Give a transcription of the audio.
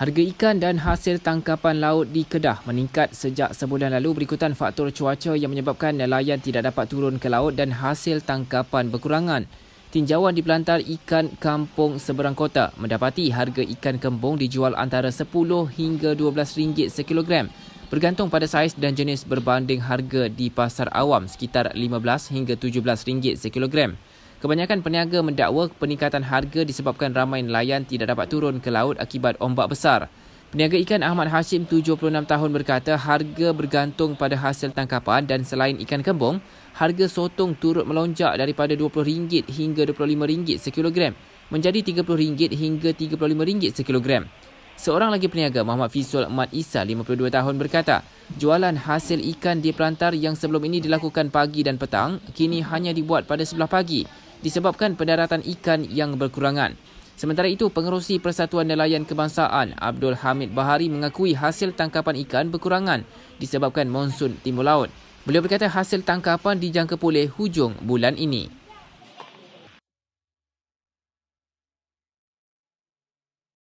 Harga ikan dan hasil tangkapan laut di Kedah meningkat sejak sebulan lalu berikutan faktor cuaca yang menyebabkan nelayan tidak dapat turun ke laut dan hasil tangkapan berkurangan. Tinjauan di pelantar ikan kampung seberang kota mendapati harga ikan kembung dijual antara RM10 hingga rm ringgit sekilogram bergantung pada saiz dan jenis berbanding harga di pasar awam sekitar RM15 hingga rm ringgit sekilogram. Kebanyakan peniaga mendakwa peningkatan harga disebabkan ramai nelayan tidak dapat turun ke laut akibat ombak besar. Peniaga ikan Ahmad Hashim, 76 tahun berkata harga bergantung pada hasil tangkapan dan selain ikan kembung, harga sotong turut melonjak daripada RM20 hingga RM25 sekilogram menjadi RM30 hingga RM35 sekilogram. Seorang lagi peniaga, Muhammad Fisul Ahmad Isa, 52 tahun berkata, jualan hasil ikan di perantar yang sebelum ini dilakukan pagi dan petang, kini hanya dibuat pada sebelah pagi disebabkan pendaratan ikan yang berkurangan. Sementara itu, Pengerusi Persatuan Nelayan Kebangsaan Abdul Hamid Bahari mengakui hasil tangkapan ikan berkurangan disebabkan monsun timur laut. Beliau berkata hasil tangkapan dijangka pulih hujung bulan ini.